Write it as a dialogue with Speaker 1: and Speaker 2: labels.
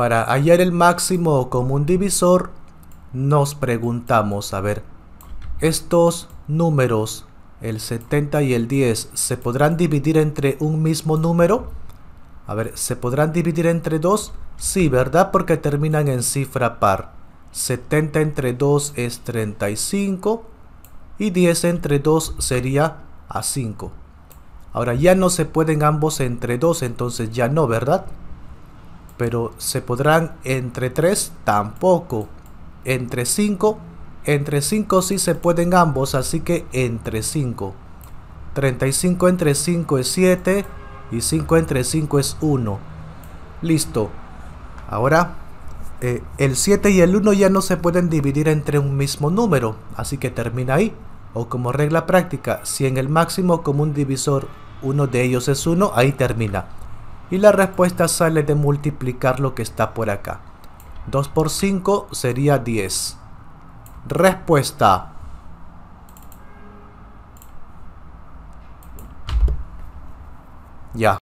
Speaker 1: Para hallar el máximo común divisor, nos preguntamos, a ver, estos números, el 70 y el 10, ¿se podrán dividir entre un mismo número? A ver, ¿se podrán dividir entre dos? Sí, ¿verdad? Porque terminan en cifra par. 70 entre 2 es 35 y 10 entre 2 sería a 5. Ahora ya no se pueden ambos entre 2, entonces ya no, ¿verdad? pero se podrán entre 3 tampoco. Entre 5, entre 5 sí se pueden ambos, así que entre 5. 35 entre 5 es 7 y 5 entre 5 es 1. Listo. Ahora eh, el 7 y el 1 ya no se pueden dividir entre un mismo número, así que termina ahí. O como regla práctica, si en el máximo común divisor uno de ellos es 1, ahí termina y la respuesta sale de multiplicar lo que está por acá. 2 por 5 sería 10. Respuesta.
Speaker 2: Ya.